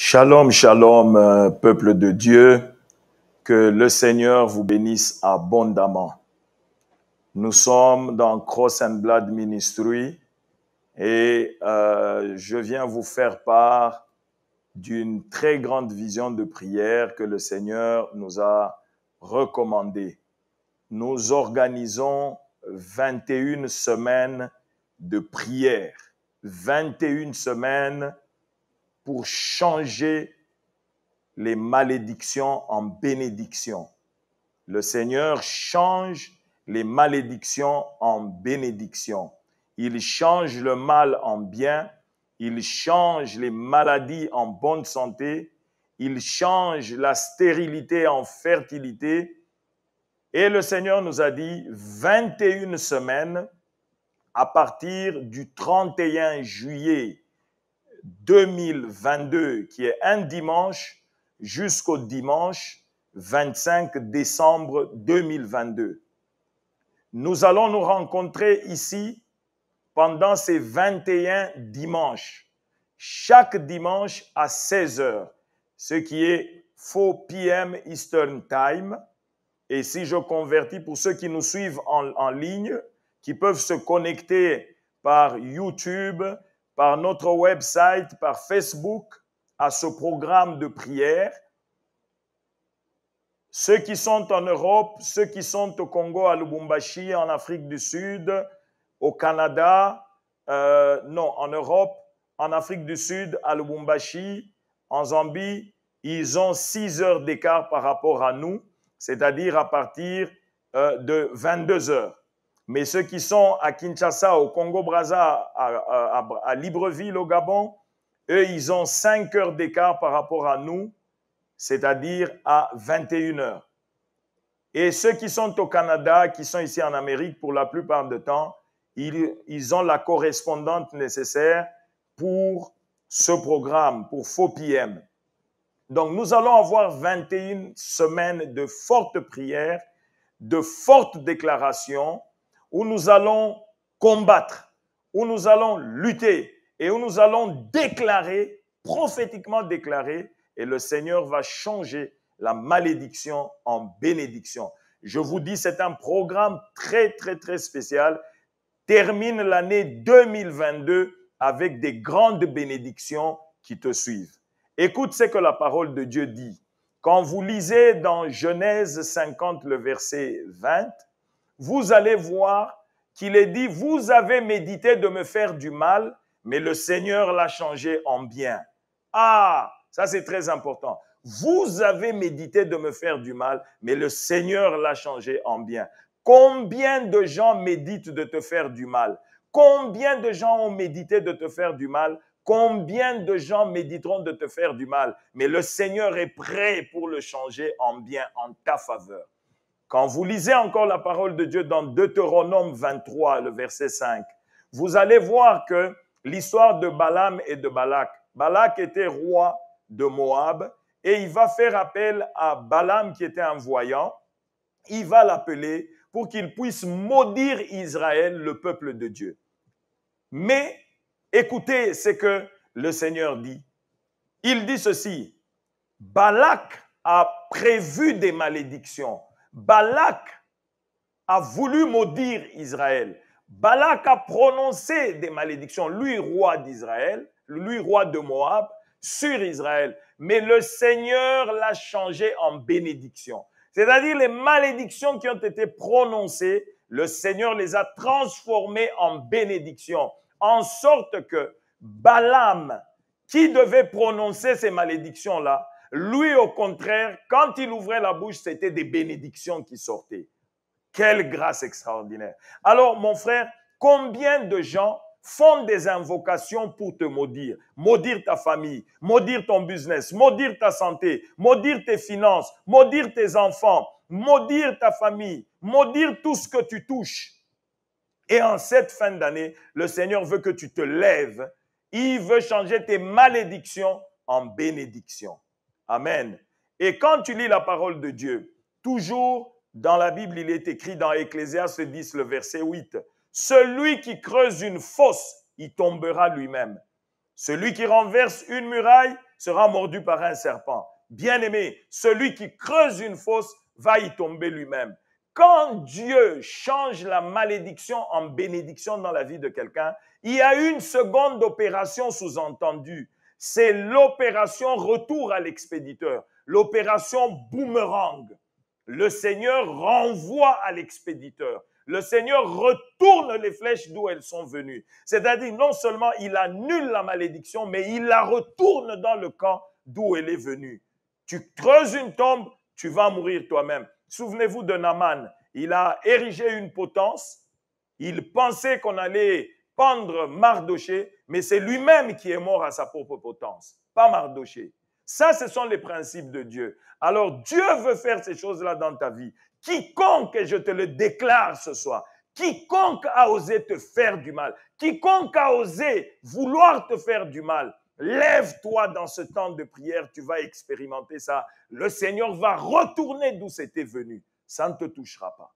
Shalom, shalom, euh, peuple de Dieu. Que le Seigneur vous bénisse abondamment. Nous sommes dans Cross and Blood Ministry et euh, je viens vous faire part d'une très grande vision de prière que le Seigneur nous a recommandée. Nous organisons 21 semaines de prière, 21 semaines pour changer les malédictions en bénédictions. Le Seigneur change les malédictions en bénédictions. Il change le mal en bien. Il change les maladies en bonne santé. Il change la stérilité en fertilité. Et le Seigneur nous a dit 21 semaines à partir du 31 juillet 2022, qui est un dimanche jusqu'au dimanche 25 décembre 2022. Nous allons nous rencontrer ici pendant ces 21 dimanches, chaque dimanche à 16h, ce qui est 4 p.m. Eastern Time. Et si je convertis pour ceux qui nous suivent en, en ligne, qui peuvent se connecter par YouTube, par notre website, par Facebook, à ce programme de prière. Ceux qui sont en Europe, ceux qui sont au Congo, à Lubumbashi, en Afrique du Sud, au Canada, euh, non, en Europe, en Afrique du Sud, à Lubumbashi, en Zambie, ils ont 6 heures d'écart par rapport à nous, c'est-à-dire à partir euh, de 22 heures. Mais ceux qui sont à Kinshasa, au Congo-Braza, à, Libreville, au Gabon, eux, ils ont 5 heures d'écart par rapport à nous, c'est-à-dire à 21 heures. Et ceux qui sont au Canada, qui sont ici en Amérique pour la plupart du temps, ils, ont la correspondante nécessaire pour ce programme, pour FOPM. Donc nous allons avoir 21 semaines de fortes prières, de fortes déclarations, où nous allons combattre, où nous allons lutter et où nous allons déclarer, prophétiquement déclarer, et le Seigneur va changer la malédiction en bénédiction. Je vous dis, c'est un programme très, très, très spécial. Termine l'année 2022 avec des grandes bénédictions qui te suivent. Écoute ce que la parole de Dieu dit. Quand vous lisez dans Genèse 50, le verset 20, vous allez voir qu'il est dit, vous avez médité de me faire du mal, mais le Seigneur l'a changé en bien. Ah, ça c'est très important. Vous avez médité de me faire du mal, mais le Seigneur l'a changé en bien. Combien de gens méditent de te faire du mal Combien de gens ont médité de te faire du mal Combien de gens méditeront de te faire du mal Mais le Seigneur est prêt pour le changer en bien, en ta faveur. Quand vous lisez encore la parole de Dieu dans Deutéronome 23, le verset 5, vous allez voir que l'histoire de Balaam et de Balak. Balak était roi de Moab et il va faire appel à Balaam qui était un voyant. Il va l'appeler pour qu'il puisse maudire Israël, le peuple de Dieu. Mais écoutez ce que le Seigneur dit. Il dit ceci, Balak a prévu des malédictions Balak a voulu maudire Israël. Balak a prononcé des malédictions, lui roi d'Israël, lui roi de Moab, sur Israël. Mais le Seigneur l'a changé en bénédiction. C'est-à-dire les malédictions qui ont été prononcées, le Seigneur les a transformées en bénédictions, en sorte que Balaam, qui devait prononcer ces malédictions-là, lui, au contraire, quand il ouvrait la bouche, c'était des bénédictions qui sortaient. Quelle grâce extraordinaire. Alors, mon frère, combien de gens font des invocations pour te maudire, maudire ta famille, maudire ton business, maudire ta santé, maudire tes finances, maudire tes enfants, maudire ta famille, maudire tout ce que tu touches. Et en cette fin d'année, le Seigneur veut que tu te lèves. Il veut changer tes malédictions en bénédictions. Amen. Et quand tu lis la parole de Dieu, toujours dans la Bible, il est écrit dans Ecclésias 10, le verset 8, Celui qui creuse une fosse, y tombera lui-même. Celui qui renverse une muraille sera mordu par un serpent. Bien-aimé, celui qui creuse une fosse va y tomber lui-même. Quand Dieu change la malédiction en bénédiction dans la vie de quelqu'un, il y a une seconde opération sous-entendue c'est l'opération retour à l'expéditeur, l'opération boomerang. Le Seigneur renvoie à l'expéditeur. Le Seigneur retourne les flèches d'où elles sont venues. C'est-à-dire, non seulement il annule la malédiction, mais il la retourne dans le camp d'où elle est venue. Tu creuses une tombe, tu vas mourir toi-même. Souvenez-vous de Naaman. Il a érigé une potence. Il pensait qu'on allait pendre Mardoché, mais c'est lui-même qui est mort à sa propre potence, pas Mardoché. Ça, ce sont les principes de Dieu. Alors, Dieu veut faire ces choses-là dans ta vie. Quiconque, et je te le déclare ce soir, quiconque a osé te faire du mal, quiconque a osé vouloir te faire du mal, lève-toi dans ce temps de prière, tu vas expérimenter ça. Le Seigneur va retourner d'où c'était venu. Ça ne te touchera pas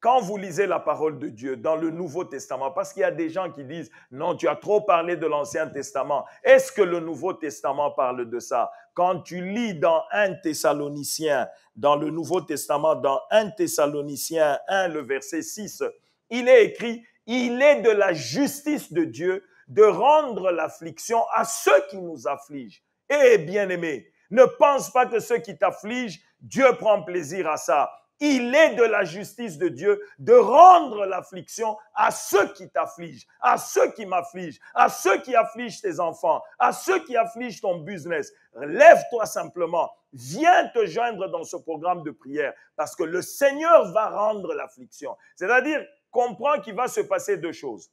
quand vous lisez la parole de Dieu dans le Nouveau Testament, parce qu'il y a des gens qui disent, non, tu as trop parlé de l'Ancien Testament, est-ce que le Nouveau Testament parle de ça Quand tu lis dans 1 Thessalonicien, dans le Nouveau Testament, dans 1 Thessaloniciens 1, le verset 6, il est écrit, il est de la justice de Dieu de rendre l'affliction à ceux qui nous affligent. Eh bien aimé, ne pense pas que ceux qui t'affligent, Dieu prend plaisir à ça. Il est de la justice de Dieu de rendre l'affliction à ceux qui t'affligent, à ceux qui m'affligent, à ceux qui affligent tes enfants, à ceux qui affligent ton business. Lève-toi simplement, viens te joindre dans ce programme de prière parce que le Seigneur va rendre l'affliction. C'est-à-dire, comprends qu'il va se passer deux choses.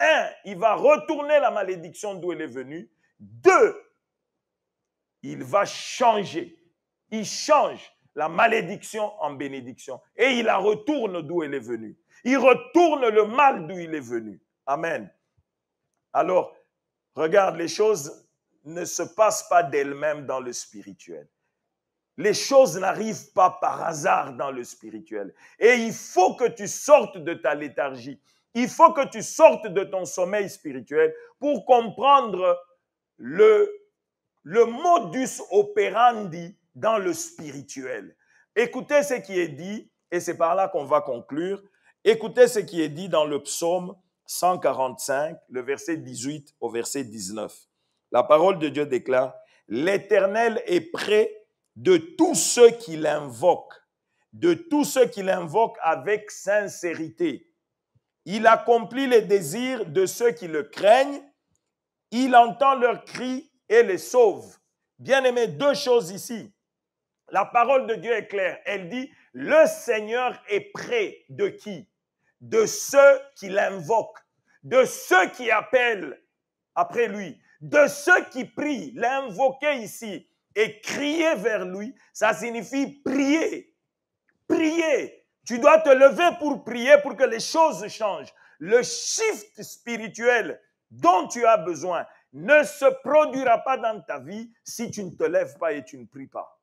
Un, il va retourner la malédiction d'où elle est venue. Deux, il va changer. Il change la malédiction en bénédiction. Et il la retourne d'où elle est venue. Il retourne le mal d'où il est venu. Amen. Alors, regarde, les choses ne se passent pas d'elles-mêmes dans le spirituel. Les choses n'arrivent pas par hasard dans le spirituel. Et il faut que tu sortes de ta léthargie. Il faut que tu sortes de ton sommeil spirituel pour comprendre le, le modus operandi dans le spirituel. Écoutez ce qui est dit, et c'est par là qu'on va conclure. Écoutez ce qui est dit dans le psaume 145, le verset 18 au verset 19. La parole de Dieu déclare, L'Éternel est prêt de tous ceux qui l'invoquent, de tous ceux qui l'invoquent avec sincérité. Il accomplit les désirs de ceux qui le craignent, il entend leurs cris et les sauve. Bien aimé, deux choses ici. La parole de Dieu est claire. Elle dit, le Seigneur est près de qui De ceux qui l'invoquent, de ceux qui appellent après lui, de ceux qui prient. L'invoquer ici et crier vers lui, ça signifie prier. Prier. Tu dois te lever pour prier pour que les choses changent. Le shift spirituel dont tu as besoin ne se produira pas dans ta vie si tu ne te lèves pas et tu ne pries pas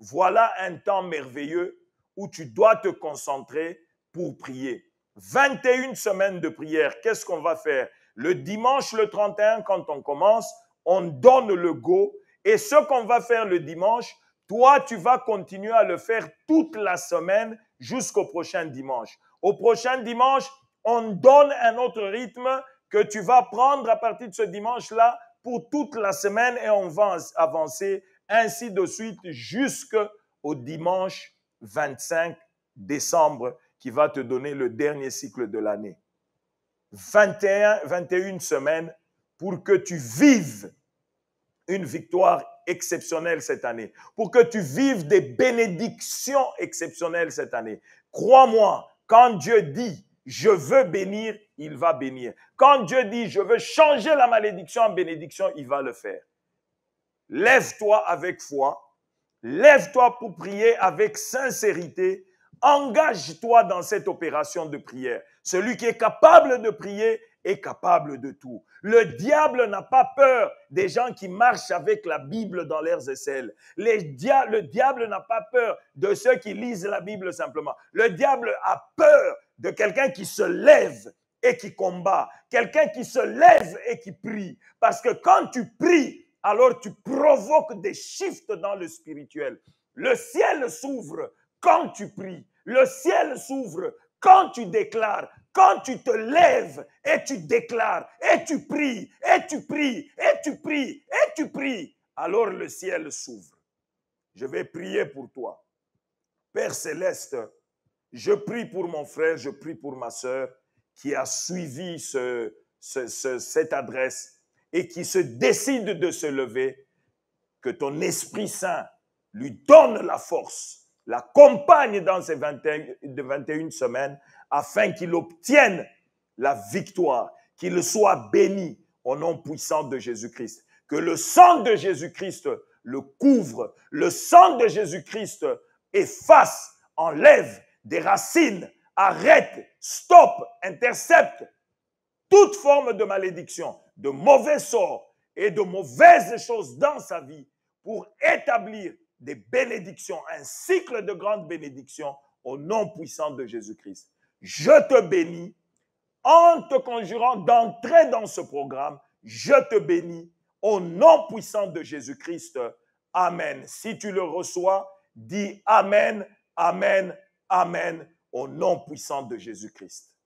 voilà un temps merveilleux où tu dois te concentrer pour prier. 21 semaines de prière, qu'est-ce qu'on va faire Le dimanche, le 31, quand on commence, on donne le go. Et ce qu'on va faire le dimanche, toi, tu vas continuer à le faire toute la semaine jusqu'au prochain dimanche. Au prochain dimanche, on donne un autre rythme que tu vas prendre à partir de ce dimanche-là pour toute la semaine et on va avancer ainsi de suite jusqu'au dimanche 25 décembre qui va te donner le dernier cycle de l'année. 21, 21 semaines pour que tu vives une victoire exceptionnelle cette année, pour que tu vives des bénédictions exceptionnelles cette année. Crois-moi, quand Dieu dit je veux bénir, il va bénir. Quand Dieu dit je veux changer la malédiction en bénédiction, il va le faire. Lève-toi avec foi. Lève-toi pour prier avec sincérité. Engage-toi dans cette opération de prière. Celui qui est capable de prier est capable de tout. Le diable n'a pas peur des gens qui marchent avec la Bible dans leurs aisselles. le diable n'a pas peur de ceux qui lisent la Bible simplement. Le diable a peur de quelqu'un qui se lève et qui combat, quelqu'un qui se lève et qui prie. Parce que quand tu pries, alors tu provoques des shifts dans le spirituel. Le ciel s'ouvre quand tu pries. Le ciel s'ouvre quand tu déclares, quand tu te lèves et tu déclares, et tu pries, et tu pries, et tu pries, et tu pries, alors le ciel s'ouvre. Je vais prier pour toi. Père céleste, je prie pour mon frère, je prie pour ma soeur qui a suivi cette adresse et qui se décide de se lever, que ton Esprit Saint lui donne la force, l'accompagne dans ces 21, 21 semaines, afin qu'il obtienne la victoire, qu'il soit béni au nom puissant de Jésus-Christ. Que le sang de Jésus-Christ le couvre, le sang de Jésus-Christ efface, enlève des racines, arrête, stoppe, intercepte toute forme de malédiction, de mauvais sorts et de mauvaises choses dans sa vie pour établir des bénédictions, un cycle de grandes bénédictions au nom puissant de Jésus-Christ. Je te bénis en te conjurant d'entrer dans ce programme. Je te bénis au nom puissant de Jésus-Christ. Amen. Si tu le reçois, dis Amen, Amen, Amen au nom puissant de Jésus-Christ.